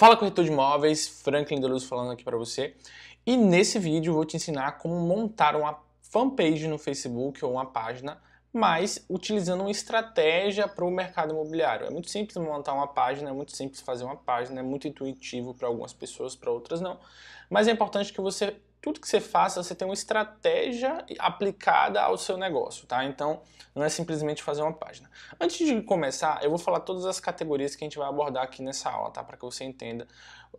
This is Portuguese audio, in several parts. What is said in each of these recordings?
Fala corretor de imóveis, Franklin Deluso falando aqui para você. E nesse vídeo eu vou te ensinar como montar uma fanpage no Facebook ou uma página, mas utilizando uma estratégia para o mercado imobiliário. É muito simples montar uma página, é muito simples fazer uma página, é muito intuitivo para algumas pessoas, para outras não. Mas é importante que você tudo que você faça, você tem uma estratégia aplicada ao seu negócio, tá? Então, não é simplesmente fazer uma página. Antes de começar, eu vou falar todas as categorias que a gente vai abordar aqui nessa aula, tá? Para que você entenda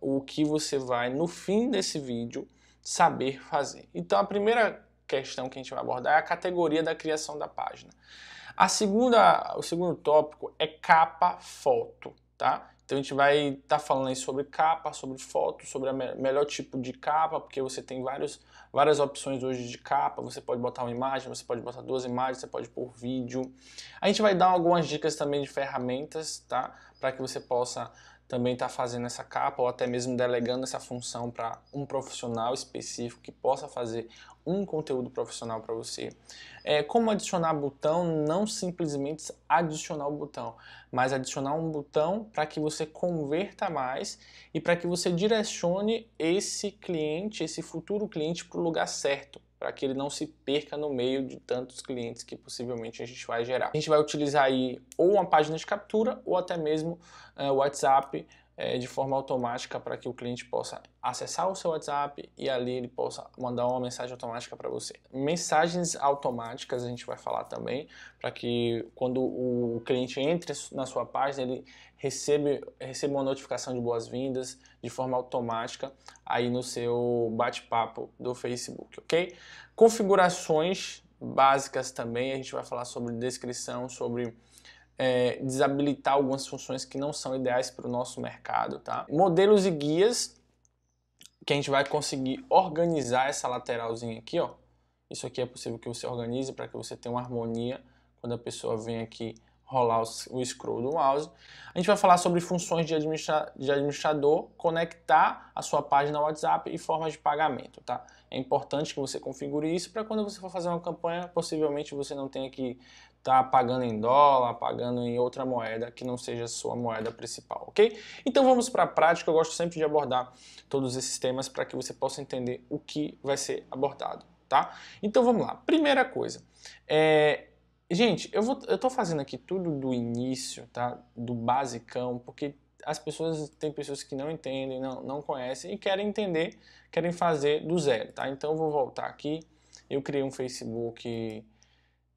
o que você vai, no fim desse vídeo, saber fazer. Então, a primeira questão que a gente vai abordar é a categoria da criação da página. A segunda, o segundo tópico é capa foto, tá? Então a gente vai estar tá falando aí sobre capa, sobre foto, sobre o me melhor tipo de capa, porque você tem vários, várias opções hoje de capa. Você pode botar uma imagem, você pode botar duas imagens, você pode pôr vídeo. A gente vai dar algumas dicas também de ferramentas, tá? Para que você possa também está fazendo essa capa ou até mesmo delegando essa função para um profissional específico que possa fazer um conteúdo profissional para você. É, como adicionar botão? Não simplesmente adicionar o botão, mas adicionar um botão para que você converta mais e para que você direcione esse cliente, esse futuro cliente para o lugar certo, para que ele não se perca no meio de tantos clientes que possivelmente a gente vai gerar. A gente vai utilizar aí ou uma página de captura ou até mesmo eh, o uh, WhatsApp eh, de forma automática para que o cliente possa acessar o seu WhatsApp e ali ele possa mandar uma mensagem automática para você. Mensagens automáticas a gente vai falar também para que quando o cliente entre na sua página ele recebe, recebe uma notificação de boas-vindas de forma automática aí no seu bate-papo do Facebook, ok? Configurações básicas também, a gente vai falar sobre descrição, sobre é, desabilitar algumas funções que não são ideais para o nosso mercado, tá? Modelos e guias que a gente vai conseguir organizar essa lateralzinha aqui, ó. Isso aqui é possível que você organize para que você tenha uma harmonia quando a pessoa vem aqui rolar o scroll do mouse. A gente vai falar sobre funções de, administra de, administrador, conectar a sua página WhatsApp e formas de pagamento, tá? É importante que você configure isso para quando você for fazer uma campanha, possivelmente você não tenha que estar tá pagando em dólar, pagando em outra moeda que não seja a sua moeda principal, ok? Então vamos para a prática, eu gosto sempre de abordar todos esses temas para que você possa entender o que vai ser abordado, tá? Então vamos lá, primeira coisa, é, Gente, eu, vou, eu tô fazendo aqui tudo do início, tá? Do basicão, porque as pessoas, tem pessoas que não entendem, não, não conhecem e querem entender, querem fazer do zero, tá? Então eu vou voltar aqui, eu criei um Facebook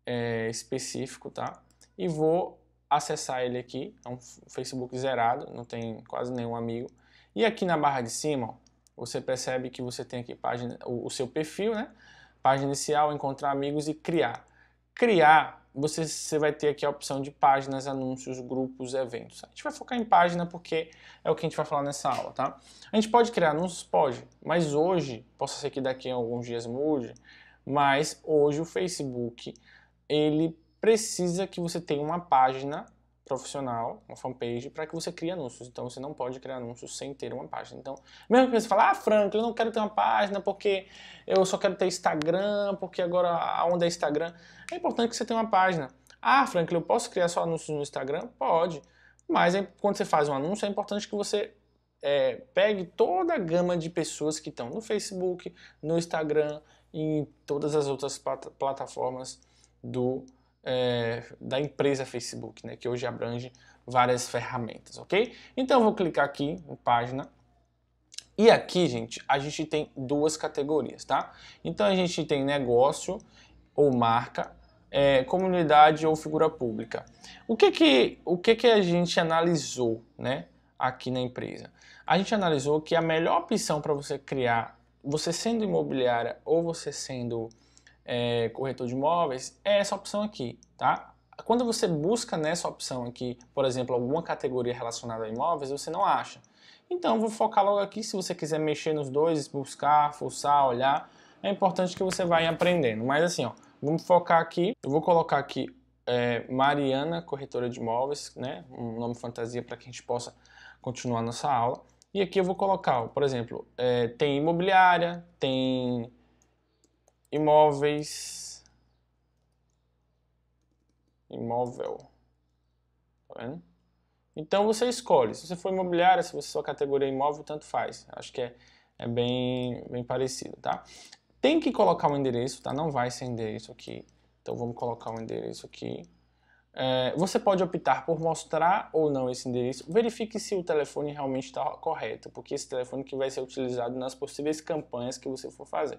é, específico, tá? E vou acessar ele aqui, é um Facebook zerado, não tem quase nenhum amigo. E aqui na barra de cima, ó, você percebe que você tem aqui página, o, o seu perfil, né? Página inicial, encontrar amigos e criar. Criar você, você vai ter aqui a opção de páginas, anúncios, grupos, eventos. A gente vai focar em página porque é o que a gente vai falar nessa aula, tá? A gente pode criar anúncios? Pode, mas hoje, posso ser que daqui a alguns dias mude, mas hoje o Facebook, ele precisa que você tenha uma página profissional, uma fanpage, para que você crie anúncios. Então você não pode criar anúncios sem ter uma página. Então, mesmo que você fale, ah, Franklin, eu não quero ter uma página porque eu só quero ter Instagram, porque agora a onda é Instagram. É importante que você tenha uma página. Ah, Franklin, eu posso criar só anúncios no Instagram? Pode. Mas é, quando você faz um anúncio, é importante que você é, pegue toda a gama de pessoas que estão no Facebook, no Instagram, em todas as outras plataformas do é, da empresa Facebook, né, que hoje abrange várias ferramentas, ok? Então eu vou clicar aqui em página. E aqui, gente, a gente tem duas categorias, tá? Então a gente tem negócio ou marca, é, comunidade ou figura pública. O que que, o que que a gente analisou, né, aqui na empresa? A gente analisou que a melhor opção para você criar, você sendo imobiliária ou você sendo é, corretor de imóveis, é essa opção aqui, tá? Quando você busca nessa opção aqui, por exemplo, alguma categoria relacionada a imóveis, você não acha. Então, vou focar logo aqui, se você quiser mexer nos dois, buscar, forçar, olhar, é importante que você vá aprendendo. Mas assim, ó, vamos focar aqui, eu vou colocar aqui é, Mariana, corretora de imóveis, né? um nome fantasia para que a gente possa continuar nossa aula. E aqui eu vou colocar, ó, por exemplo, é, tem imobiliária, tem imóveis, imóvel, tá vendo? Então você escolhe, se você for imobiliária, se você só categoria imóvel, tanto faz, acho que é, é bem, bem parecido, tá? Tem que colocar o um endereço, tá? Não vai ser endereço aqui, então vamos colocar o um endereço aqui, é, você pode optar por mostrar ou não esse endereço. Verifique se o telefone realmente está correto, porque esse telefone que vai ser utilizado nas possíveis campanhas que você for fazer.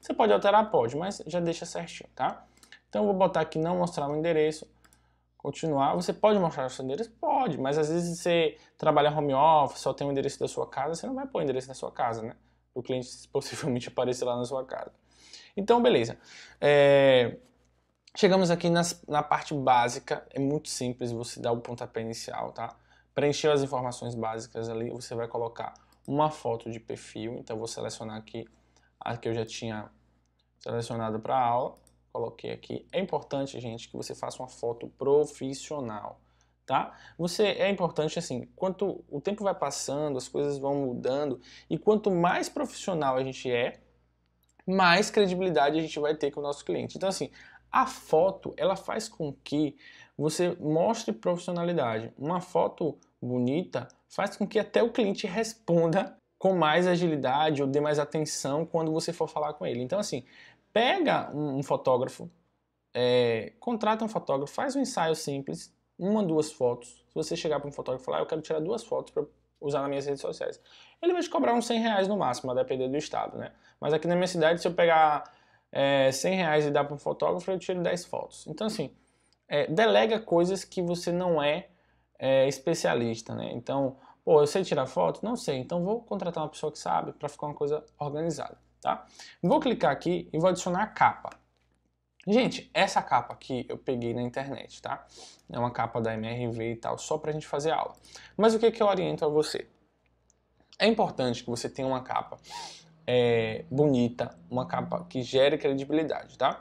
Você pode alterar? Pode, mas já deixa certinho, tá? Então vou botar aqui não mostrar o endereço, continuar. Você pode mostrar o seu endereço? Pode, mas às vezes você trabalha home office, só tem o endereço da sua casa, você não vai pôr o endereço da sua casa, né? O cliente possivelmente aparecer lá na sua casa. Então, beleza. É... Chegamos aqui nas, na parte básica, é muito simples, você dá o pontapé inicial, tá? Preencheu as informações básicas ali, você vai colocar uma foto de perfil, então vou selecionar aqui a que eu já tinha selecionado para aula, coloquei aqui. É importante, gente, que você faça uma foto profissional, tá? Você é importante assim, quanto o tempo vai passando, as coisas vão mudando e quanto mais profissional a gente é, mais credibilidade a gente vai ter com o nosso cliente. Então assim, a foto, ela faz com que você mostre profissionalidade. Uma foto bonita faz com que até o cliente responda com mais agilidade ou dê mais atenção quando você for falar com ele. Então, assim, pega um, fotógrafo, é, contrata um fotógrafo, faz um ensaio simples, uma, duas fotos. Se você chegar para um fotógrafo e falar, ah, eu quero tirar duas fotos para usar nas minhas redes sociais, ele vai te cobrar uns 100 reais no máximo, a depender do estado, né? Mas aqui na minha cidade, se eu pegar é, 100 reais e dá para um fotógrafo, eu tiro 10 fotos. Então, assim, é, delega coisas que você não é, é, especialista, né? Então, pô, eu sei tirar foto? Não sei, então vou contratar uma pessoa que sabe para ficar uma coisa organizada, tá? Vou clicar aqui e vou adicionar a capa. Gente, essa capa aqui eu peguei na internet, tá? É uma capa da MRV e tal, só pra gente fazer aula. Mas o que, que eu oriento a você? É importante que você tenha uma capa é, bonita, uma capa que gere credibilidade, tá?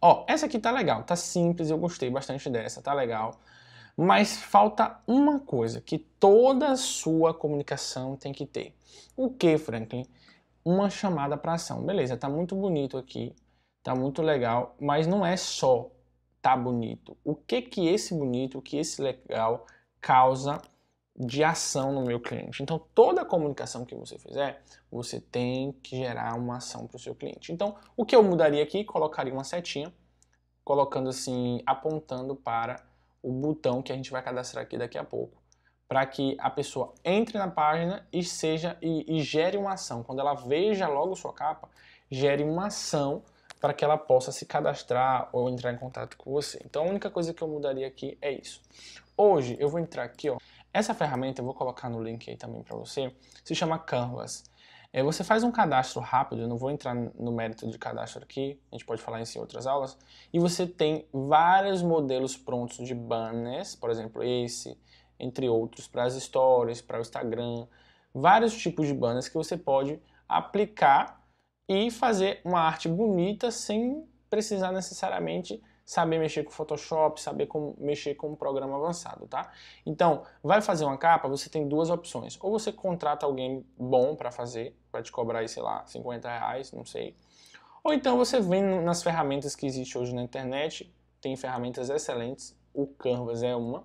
Ó, essa aqui tá legal, tá simples, eu gostei bastante dessa, tá legal. Mas falta uma coisa que toda sua comunicação tem que ter. O que, Franklin? Uma chamada para ação. Beleza, tá muito bonito aqui, tá muito legal, mas não é só tá bonito. O que que esse bonito, o que esse legal causa de ação no meu cliente. Então, toda comunicação que você fizer, você tem que gerar uma ação para o seu cliente. Então, o que eu mudaria aqui? Colocaria uma setinha, colocando assim, apontando para o botão que a gente vai cadastrar aqui daqui a pouco, para que a pessoa entre na página e seja e, e gere uma ação. Quando ela veja logo sua capa, gere uma ação para que ela possa se cadastrar ou entrar em contato com você. Então a única coisa que eu mudaria aqui é isso. Hoje eu vou entrar aqui, ó, essa ferramenta eu vou colocar no link aí também para você, se chama Canvas. É, você faz um cadastro rápido, eu não vou entrar no mérito de cadastro aqui, a gente pode falar isso em outras aulas, e você tem vários modelos prontos de banners, por exemplo esse, entre outros, para as stories, para o Instagram, vários tipos de banners que você pode aplicar e fazer uma arte bonita sem precisar necessariamente saber mexer com Photoshop, saber como mexer com um programa avançado, tá? Então, vai fazer uma capa, você tem duas opções. Ou você contrata alguém bom para fazer, vai te cobrar sei lá, 50 reais, não sei. Ou então você vem nas ferramentas que existem hoje na internet, tem ferramentas excelentes, o Canvas é uma,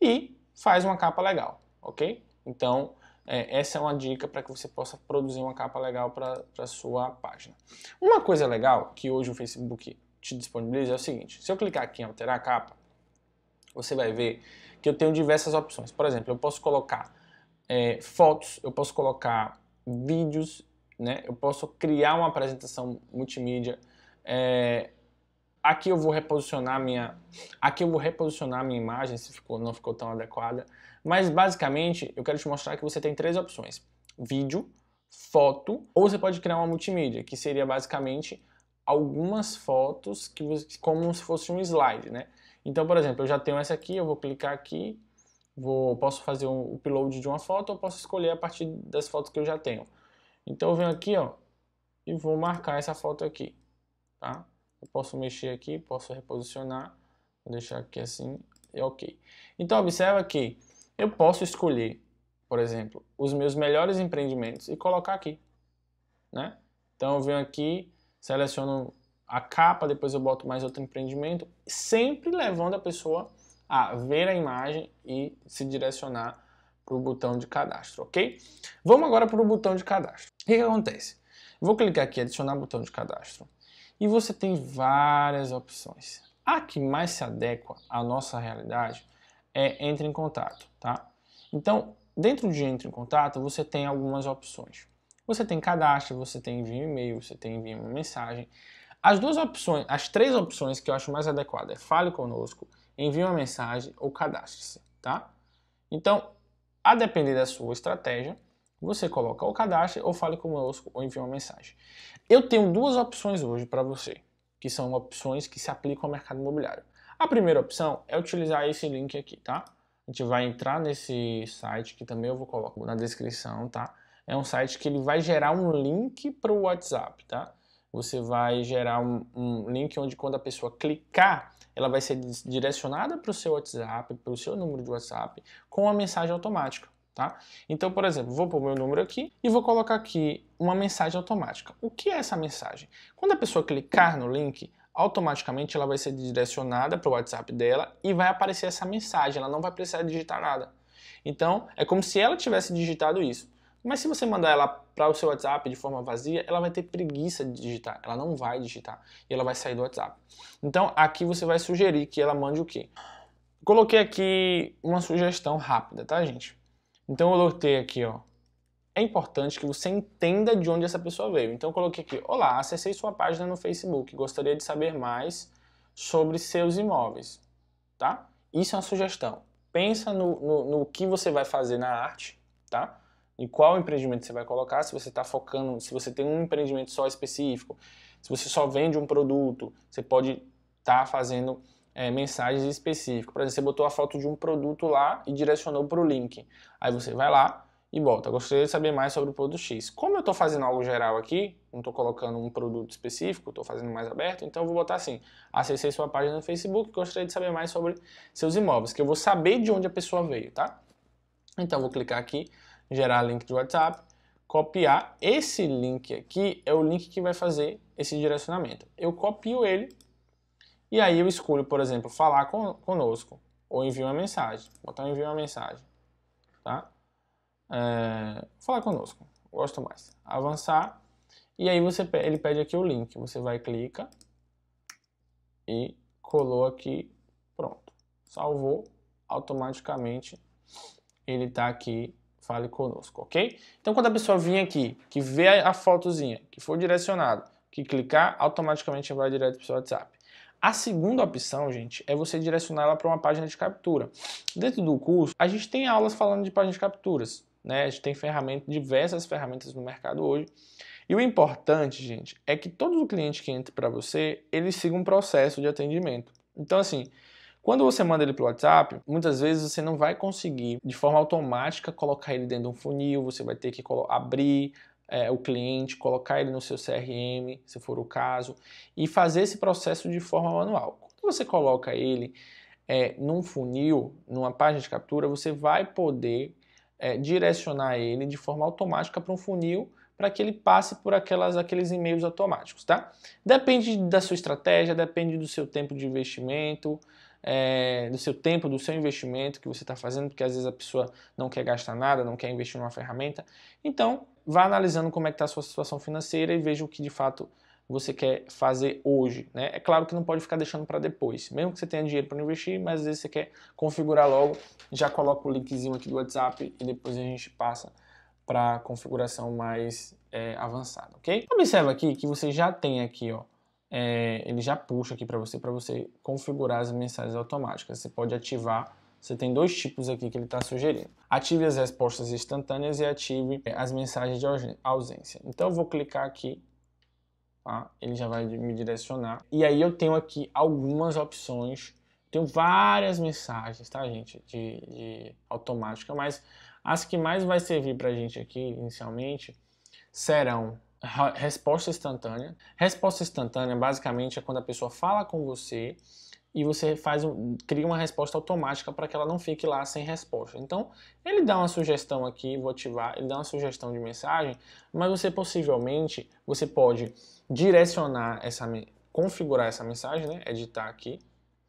e faz uma capa legal, ok? Então, é, essa é uma dica para que você possa produzir uma capa legal para a sua página. Uma coisa legal que hoje o Facebook te disponibiliza é o seguinte: se eu clicar aqui em alterar a capa, você vai ver que eu tenho diversas opções. Por exemplo, eu posso colocar é, fotos, eu posso colocar vídeos, né? eu posso criar uma apresentação multimídia. É, aqui eu vou reposicionar minha aqui eu vou reposicionar minha imagem se ficou não ficou tão adequada mas basicamente eu quero te mostrar que você tem três opções vídeo foto ou você pode criar uma multimídia que seria basicamente algumas fotos que você, como se fosse um slide, né? Então, por exemplo, eu já tenho essa aqui, eu vou clicar aqui, vou, posso fazer um upload de uma foto ou posso escolher a partir das fotos que eu já tenho. Então eu venho aqui, ó, e vou marcar essa foto aqui, tá? Eu posso mexer aqui, posso reposicionar, vou deixar aqui assim, e ok. Então observa que eu posso escolher, por exemplo, os meus melhores empreendimentos e colocar aqui, né? Então eu venho aqui, seleciono a capa, depois eu boto mais outro empreendimento, sempre levando a pessoa a ver a imagem e se direcionar para o botão de cadastro, ok? Vamos agora para o botão de cadastro. O que, que acontece? Vou clicar aqui, adicionar botão de cadastro. E você tem várias opções. A que mais se adequa à nossa realidade é entre em contato, tá? Então, dentro de entre em contato, você tem algumas opções. Você tem cadastro, você tem envio um e-mail, você tem envio uma mensagem. As duas opções, as três opções que eu acho mais adequada é fale conosco, envie uma mensagem ou cadastre-se, tá? Então, a depender da sua estratégia, você coloca o cadastro ou fale conosco ou envie uma mensagem. Eu tenho duas opções hoje para você, que são opções que se aplicam ao mercado imobiliário. A primeira opção é utilizar esse link aqui, tá? A gente vai entrar nesse site que também eu vou colocar na descrição, tá? é um site que ele vai gerar um link para o WhatsApp, tá? Você vai gerar um, um, link onde quando a pessoa clicar, ela vai ser direcionada para o seu WhatsApp, para o seu número de WhatsApp, com a mensagem automática, tá? Então, por exemplo, vou pôr meu número aqui e vou colocar aqui uma mensagem automática. O que é essa mensagem? Quando a pessoa clicar no link, automaticamente ela vai ser direcionada para o WhatsApp dela e vai aparecer essa mensagem, ela não vai precisar digitar nada. Então, é como se ela tivesse digitado isso. Mas se você mandar ela para o seu WhatsApp de forma vazia, ela vai ter preguiça de digitar, ela não vai digitar e ela vai sair do WhatsApp. Então aqui você vai sugerir que ela mande o quê? Coloquei aqui uma sugestão rápida, tá, gente? Então eu lotei aqui, ó. É importante que você entenda de onde essa pessoa veio. Então eu coloquei aqui: "Olá, acessei sua página no Facebook, gostaria de saber mais sobre seus imóveis", tá? Isso é uma sugestão. Pensa no, no, no que você vai fazer na arte, tá? em qual empreendimento você vai colocar, se você está focando, se você tem um empreendimento só específico, se você só vende um produto, você pode estar tá fazendo é, mensagens específicas. Por exemplo, você botou a foto de um produto lá e direcionou para o link. Aí você vai lá e bota. Gostaria de saber mais sobre o produto X. Como eu estou fazendo algo geral aqui, não estou colocando um produto específico, estou fazendo mais aberto, então eu vou botar assim: acessei sua página no Facebook, gostaria de saber mais sobre seus imóveis, que eu vou saber de onde a pessoa veio, tá? Então eu vou clicar aqui gerar link de WhatsApp, copiar esse link aqui, é o link que vai fazer esse direcionamento. Eu copio ele e aí eu escolho, por exemplo, falar con conosco ou enviar uma mensagem. Vou botar enviar uma mensagem, tá? É, falar conosco, gosto mais. Avançar e aí você ele pede aqui o link. Você vai clica e colou aqui, pronto. Salvou automaticamente ele está aqui fale conosco, ok? Então, quando a pessoa vir aqui, que vê a fotozinha, que for direcionado, que clicar, automaticamente vai direto para o seu WhatsApp. A segunda opção, gente, é você direcionar ela para uma página de captura. Dentro do curso, a gente tem aulas falando de páginas de capturas, né? A gente tem ferramentas, diversas ferramentas no mercado hoje. E o importante, gente, é que todo cliente que entra para você, ele siga um processo de atendimento. Então, assim, quando você manda ele pelo WhatsApp, muitas vezes você não vai conseguir de forma automática colocar ele dentro de um funil, você vai ter que abrir é, o cliente, colocar ele no seu CRM, se for o caso, e fazer esse processo de forma manual. Quando você coloca ele é, num funil, numa página de captura, você vai poder é, direcionar ele de forma automática para um funil para que ele passe por aquelas, aqueles e-mails automáticos, tá? Depende da sua estratégia, depende do seu tempo de investimento, é, do seu tempo, do seu investimento que você está fazendo, porque às vezes a pessoa não quer gastar nada, não quer investir numa ferramenta. Então, vá analisando como é que está a sua situação financeira e veja o que de fato você quer fazer hoje. Né? É claro que não pode ficar deixando para depois, mesmo que você tenha dinheiro para investir, mas às vezes você quer configurar logo, já coloca o linkzinho aqui do WhatsApp e depois a gente passa para configuração mais é, avançada, ok? Observa aqui que você já tem aqui, ó, é, ele já puxa aqui para você, para você configurar as mensagens automáticas. Você pode ativar, você tem dois tipos aqui que ele está sugerindo. Ative as respostas instantâneas e ative é, as mensagens de ausência. Então eu vou clicar aqui, tá? ele já vai me direcionar. E aí eu tenho aqui algumas opções, tenho várias mensagens, tá gente, de, de automática, mas as que mais vai servir para a gente aqui inicialmente serão resposta instantânea. Resposta instantânea, basicamente, é quando a pessoa fala com você e você faz um, cria uma resposta automática para que ela não fique lá sem resposta. Então, ele dá uma sugestão aqui, vou ativar, ele dá uma sugestão de mensagem, mas você possivelmente, você pode direcionar essa configurar essa mensagem, né? Editar aqui,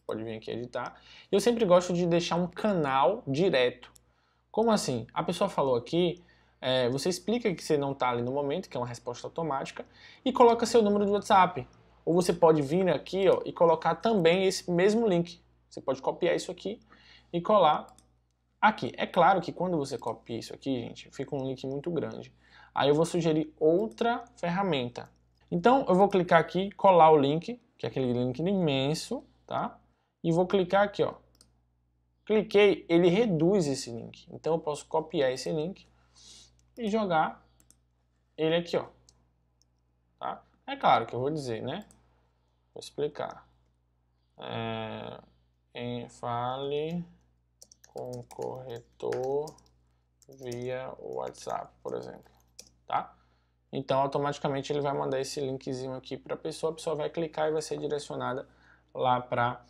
pode vir aqui editar. Eu sempre gosto de deixar um canal direto. Como assim? A pessoa falou aqui, é, você explica que você não está ali no momento, que é uma resposta automática, e coloca seu número de WhatsApp. Ou você pode vir aqui ó, e colocar também esse mesmo link. Você pode copiar isso aqui e colar aqui. É claro que quando você copia isso aqui, gente, fica um link muito grande. Aí eu vou sugerir outra ferramenta. Então eu vou clicar aqui, colar o link, que é aquele link imenso, tá? E vou clicar aqui, ó. Cliquei, ele reduz esse link. Então eu posso copiar esse link e jogar ele aqui, ó. Tá? É claro que eu vou dizer, né? Vou explicar. É, em fale com corretor via WhatsApp, por exemplo, tá? Então, automaticamente ele vai mandar esse linkzinho aqui para a pessoa, a pessoa vai clicar e vai ser direcionada lá para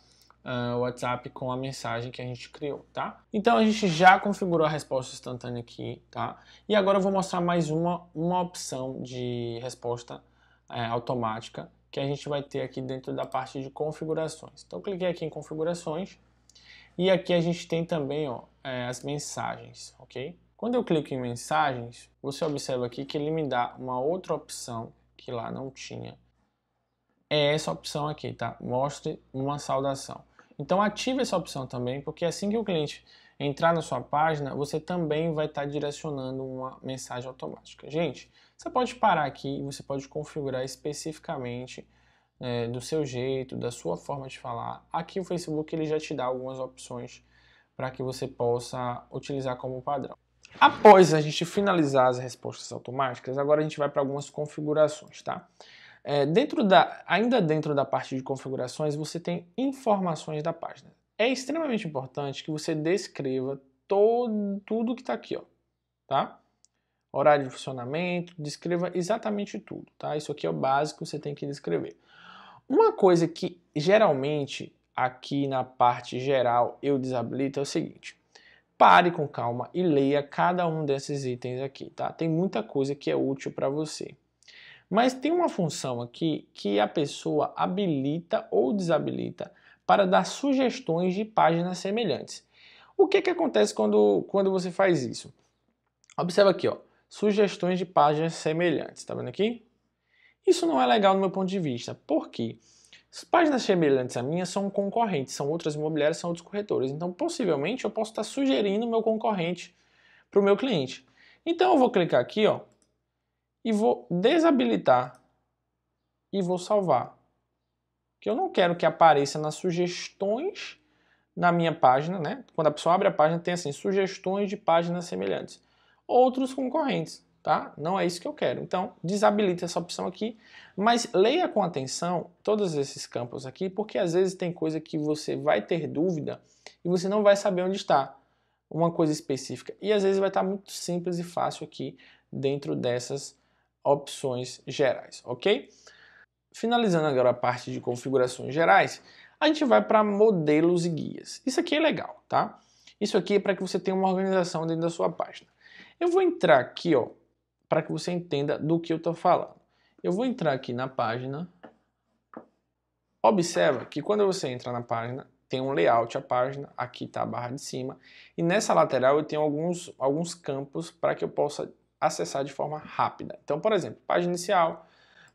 uh, WhatsApp com a mensagem que a gente criou, tá? Então a gente já configurou a resposta instantânea aqui, tá? E agora eu vou mostrar mais uma, uma opção de resposta eh, automática que a gente vai ter aqui dentro da parte de configurações. Então cliquei aqui em configurações e aqui a gente tem também ó, eh, as mensagens, ok? Quando eu clico em mensagens, você observa aqui que ele me dá uma outra opção que lá não tinha. É essa opção aqui, tá? Mostre uma saudação. Então ative essa opção também, porque assim que o cliente entrar na sua página, você também vai estar direcionando uma mensagem automática. Gente, você pode parar aqui e você pode configurar especificamente é, do seu jeito, da sua forma de falar. Aqui o Facebook ele já te dá algumas opções para que você possa utilizar como padrão. Após a gente finalizar as respostas automáticas, agora a gente vai para algumas configurações, tá? É, dentro da, ainda dentro da parte de configurações, você tem informações da página. É extremamente importante que você descreva todo, tudo que está aqui, ó, tá? Horário de funcionamento, descreva exatamente tudo, tá? Isso aqui é o básico, você tem que descrever. Uma coisa que geralmente aqui na parte geral eu desabilito é o seguinte. Pare com calma e leia cada um desses itens aqui, tá? Tem muita coisa que é útil para você. Mas tem uma função aqui que a pessoa habilita ou desabilita para dar sugestões de páginas semelhantes. O que, que acontece quando, quando você faz isso? Observa aqui, ó, sugestões de páginas semelhantes, tá vendo aqui? Isso não é legal do meu ponto de vista, por quê? As páginas semelhantes à minha são concorrentes, são outras imobiliárias, são outros corretores. Então, possivelmente, eu posso estar sugerindo o meu concorrente para o meu cliente. Então, eu vou clicar aqui, ó, e vou desabilitar e vou salvar. Que eu não quero que apareça nas sugestões na minha página, né? Quando a pessoa abre a página tem assim sugestões de páginas semelhantes, outros concorrentes, tá? Não é isso que eu quero. Então, desabilite essa opção aqui, mas leia com atenção todos esses campos aqui, porque às vezes tem coisa que você vai ter dúvida e você não vai saber onde está uma coisa específica. E às vezes vai estar muito simples e fácil aqui dentro dessas opções gerais, ok? Finalizando agora a parte de configurações gerais, a gente vai para modelos e guias. Isso aqui é legal, tá? Isso aqui é para que você tenha uma organização dentro da sua página. Eu vou entrar aqui, ó, para que você entenda do que eu estou falando. Eu vou entrar aqui na página. Observa que quando você entra na página, tem um layout a página, aqui está a barra de cima, e nessa lateral eu tenho alguns, alguns campos para que eu possa acessar de forma rápida. Então, por exemplo, página inicial,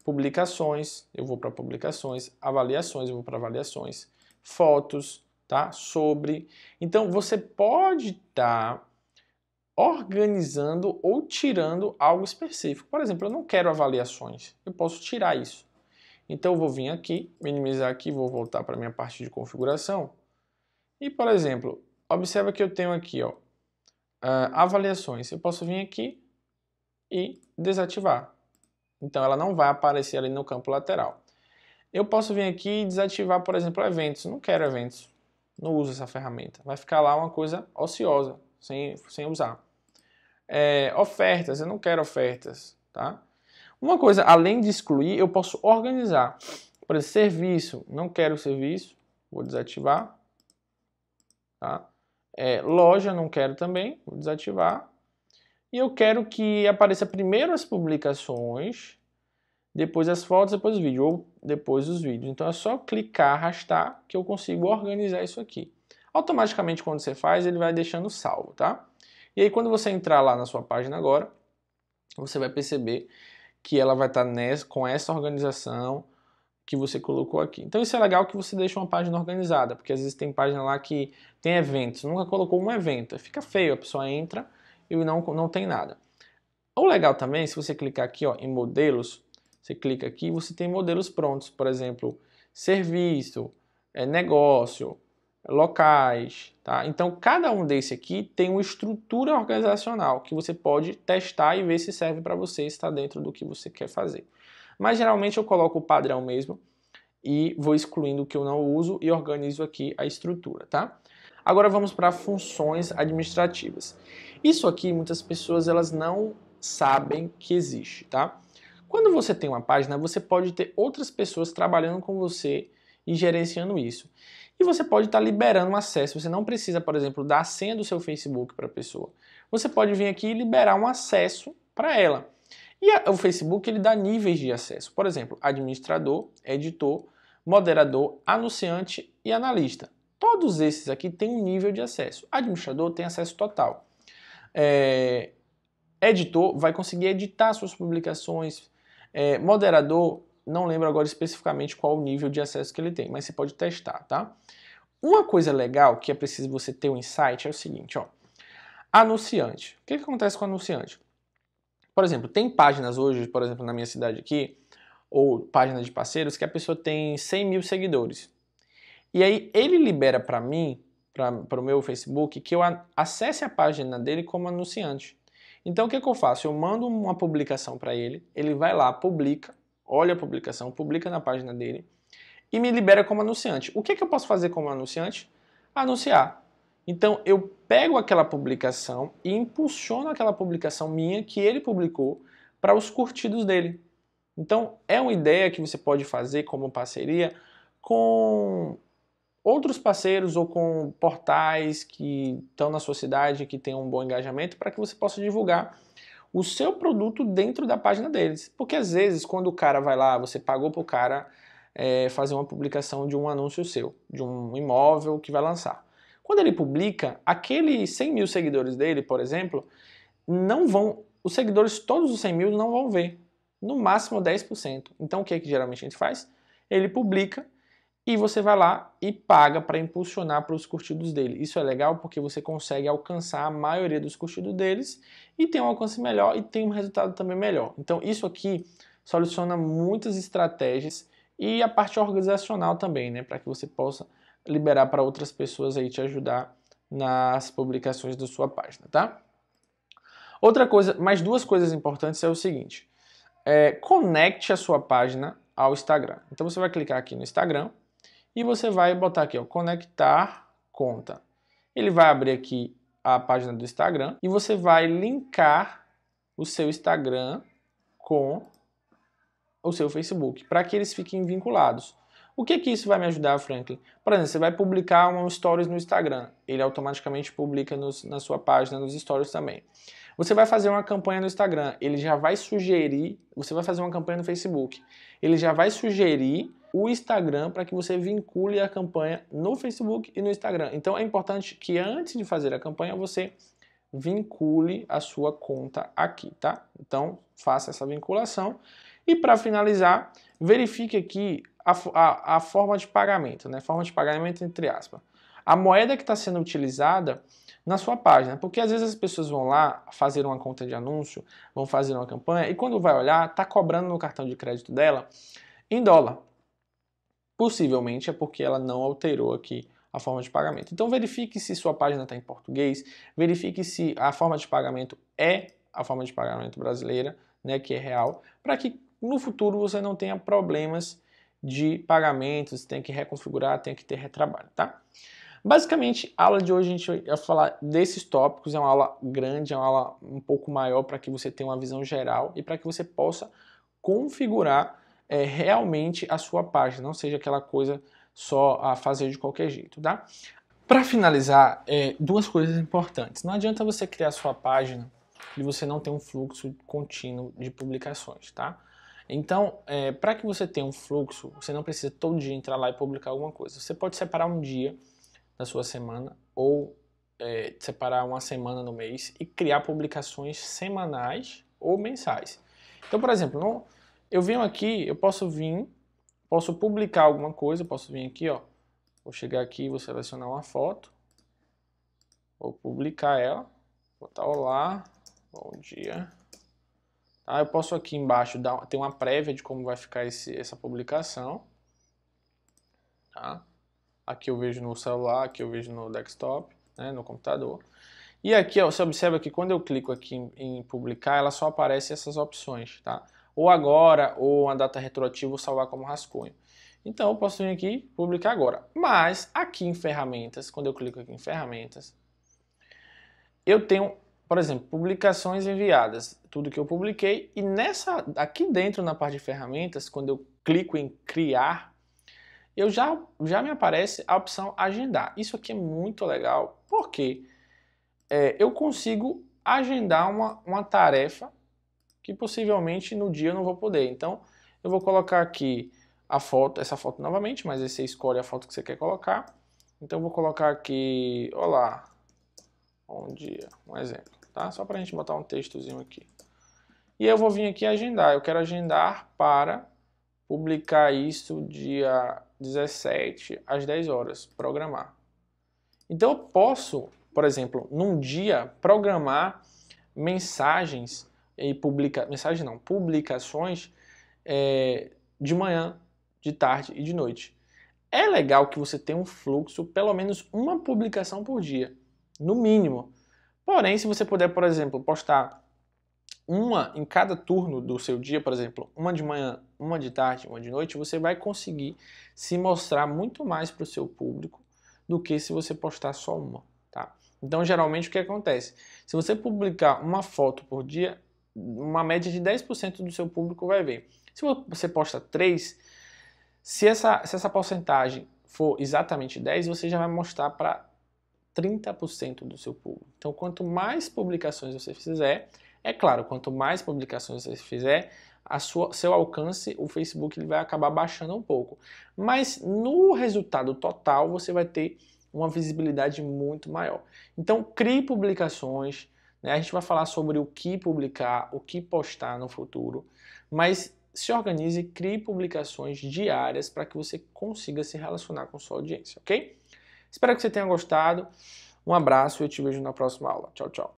publicações, eu vou para publicações, avaliações, eu vou para avaliações, fotos, tá? Sobre. Então, você pode estar tá organizando ou tirando algo específico. Por exemplo, eu não quero avaliações, eu posso tirar isso. Então, eu vou vir aqui, minimizar aqui, vou voltar para minha parte de configuração. E, por exemplo, observa que eu tenho aqui, ó, ah, avaliações. Eu posso vir aqui e desativar. Então ela não vai aparecer ali no campo lateral. Eu posso vir aqui e desativar, por exemplo, eventos. Não quero eventos. Não uso essa ferramenta. Vai ficar lá uma coisa ociosa, sem, sem usar. É, ofertas. Eu não quero ofertas. Tá? Uma coisa, além de excluir, eu posso organizar. Por exemplo, serviço. Não quero serviço. Vou desativar. Tá? É, loja, não quero também. Vou desativar. E eu quero que apareça primeiro as publicações, depois as fotos, depois o vídeo, ou depois os vídeos. Então é só clicar, arrastar, que eu consigo organizar isso aqui. Automaticamente, quando você faz, ele vai deixando salvo, tá? E aí, quando você entrar lá na sua página agora, você vai perceber que ela vai estar tá nessa, com essa organização que você colocou aqui. Então isso é legal que você deixa uma página organizada, porque às vezes tem página lá que tem eventos, nunca colocou um evento, fica feio, a pessoa entra e não, não tem nada. O legal também, se você clicar aqui ó, em modelos, você clica aqui e você tem modelos prontos, por exemplo, serviço, é, negócio, locais, tá? Então cada um desse aqui tem uma estrutura organizacional que você pode testar e ver se serve para você, está dentro do que você quer fazer. Mas geralmente eu coloco o padrão mesmo e vou excluindo o que eu não uso e organizo aqui a estrutura, tá? Agora vamos para funções administrativas. Isso aqui muitas pessoas elas não sabem que existe, tá? Quando você tem uma página, você pode ter outras pessoas trabalhando com você e gerenciando isso. E você pode estar tá liberando acesso. Você não precisa, por exemplo, dar a senha do seu Facebook para a pessoa. Você pode vir aqui e liberar um acesso para ela. E a, o Facebook ele dá níveis de acesso. Por exemplo, administrador, editor, moderador, anunciante e analista. Todos esses aqui têm um nível de acesso. Administrador tem acesso total é, editor vai conseguir editar suas publicações, é, moderador, não lembro agora especificamente qual o nível de acesso que ele tem, mas você pode testar, tá? Uma coisa legal que é preciso você ter um insight é o seguinte, ó. Anunciante. O que, que acontece com o anunciante? Por exemplo, tem páginas hoje, por exemplo, na minha cidade aqui, ou páginas de parceiros, que a pessoa tem 100 mil seguidores. E aí ele libera para mim para o meu Facebook que eu acesse a página dele como anunciante. Então o que, que eu faço? Eu mando uma publicação para ele, ele vai lá, publica, olha a publicação, publica na página dele e me libera como anunciante. O que, que eu posso fazer como anunciante? Anunciar. Então eu pego aquela publicação e impulsiono aquela publicação minha que ele publicou para os curtidos dele. Então é uma ideia que você pode fazer como parceria com outros parceiros ou com portais que estão na sua cidade que tenham um bom engajamento para que você possa divulgar o seu produto dentro da página deles. Porque às vezes quando o cara vai lá, você pagou para o cara é, fazer uma publicação de um anúncio seu, de um imóvel que vai lançar. Quando ele publica, aqueles 100 mil seguidores dele, por exemplo, não vão, os seguidores, todos os 100 mil não vão ver, no máximo 10%. Então o que, é que geralmente a gente faz? Ele publica e você vai lá e paga para impulsionar para os curtidos dele. Isso é legal porque você consegue alcançar a maioria dos curtidos deles e tem um alcance melhor e tem um resultado também melhor. Então isso aqui soluciona muitas estratégias e a parte organizacional também, né, para que você possa liberar para outras pessoas aí te ajudar nas publicações da sua página, tá? Outra coisa, mais duas coisas importantes é o seguinte: é, conecte a sua página ao Instagram. Então você vai clicar aqui no Instagram e você vai botar aqui, ó, conectar conta. Ele vai abrir aqui a página do Instagram e você vai linkar o seu Instagram com o seu Facebook, para que eles fiquem vinculados. O que que isso vai me ajudar, Franklin? Por exemplo, você vai publicar um stories no Instagram, ele automaticamente publica nos, na sua página nos stories também. Você vai fazer uma campanha no Instagram, ele já vai sugerir, você vai fazer uma campanha no Facebook, ele já vai sugerir o Instagram para que você vincule a campanha no Facebook e no Instagram. Então é importante que antes de fazer a campanha você vincule a sua conta aqui, tá? Então faça essa vinculação. E para finalizar, verifique aqui a, a, a, forma de pagamento, né? Forma de pagamento entre aspas. A moeda que está sendo utilizada na sua página, porque às vezes as pessoas vão lá fazer uma conta de anúncio, vão fazer uma campanha e quando vai olhar, tá cobrando no cartão de crédito dela em dólar. Possivelmente é porque ela não alterou aqui a forma de pagamento. Então verifique se sua página está em português, verifique se a forma de pagamento é a forma de pagamento brasileira, né, que é real, para que no futuro você não tenha problemas de pagamentos, tem que reconfigurar, tem que ter retrabalho, tá? Basicamente, a aula de hoje a gente vai falar desses tópicos, é uma aula grande, é uma aula um pouco maior para que você tenha uma visão geral e para que você possa configurar é, realmente a sua página, não seja aquela coisa só a fazer de qualquer jeito, tá? Para finalizar, é, duas coisas importantes. Não adianta você criar a sua página e você não ter um fluxo contínuo de publicações, tá? Então, é, para que você tenha um fluxo, você não precisa todo dia entrar lá e publicar alguma coisa. Você pode separar um dia da sua semana ou é, separar uma semana no mês e criar publicações semanais ou mensais. Então, por exemplo, não, eu venho aqui, eu posso vir, posso publicar alguma coisa, posso vir aqui, ó. Vou chegar aqui, vou selecionar uma foto. Vou publicar ela. Botar olá, bom dia. Tá, eu posso aqui embaixo dar, ter uma prévia de como vai ficar esse, essa publicação. Tá? Aqui eu vejo no celular, aqui eu vejo no desktop, né, no computador. E aqui, ó, você observa que quando eu clico aqui em, em publicar, ela só aparece essas opções, tá? ou agora, ou uma data retroativa, salvar como rascunho. Então eu posso vir aqui publicar agora. Mas aqui em ferramentas, quando eu clico aqui em ferramentas, eu tenho, por exemplo, publicações enviadas, tudo que eu publiquei, e nessa aqui dentro na parte de ferramentas, quando eu clico em criar, eu já já me aparece a opção agendar. Isso aqui é muito legal, porque é, eu consigo agendar uma, uma tarefa que possivelmente no dia eu não vou poder. Então, eu vou colocar aqui a foto, essa foto novamente, mas aí você escolhe a foto que você quer colocar. Então, eu vou colocar aqui, olá, bom dia, um exemplo, tá? Só para a gente botar um textozinho aqui. E eu vou vir aqui agendar. Eu quero agendar para publicar isso dia 17 às 10 horas, programar. Então eu posso, por exemplo, num dia programar mensagens e publica, mensagem não, publicações é, de manhã, de tarde e de noite. É legal que você tenha um fluxo, pelo menos uma publicação por dia, no mínimo. Porém, se você puder, por exemplo, postar uma em cada turno do seu dia, por exemplo, uma de manhã, uma de tarde, uma de noite, você vai conseguir se mostrar muito mais para o seu público do que se você postar só uma, tá? Então, geralmente o que acontece? Se você publicar uma foto por dia, uma média de 10% do seu público vai ver. Se você posta 3, se essa, se essa porcentagem for exatamente 10, você já vai mostrar para 30% do seu público. Então, quanto mais publicações você fizer, é claro, quanto mais publicações você fizer, a sua, seu alcance, o Facebook ele vai acabar baixando um pouco. Mas no resultado total, você vai ter uma visibilidade muito maior. Então, crie publicações, né? A gente vai falar sobre o que publicar, o que postar no futuro, mas se organize e crie publicações diárias para que você consiga se relacionar com sua audiência, ok? Espero que você tenha gostado. Um abraço e eu te vejo na próxima aula. Tchau, tchau.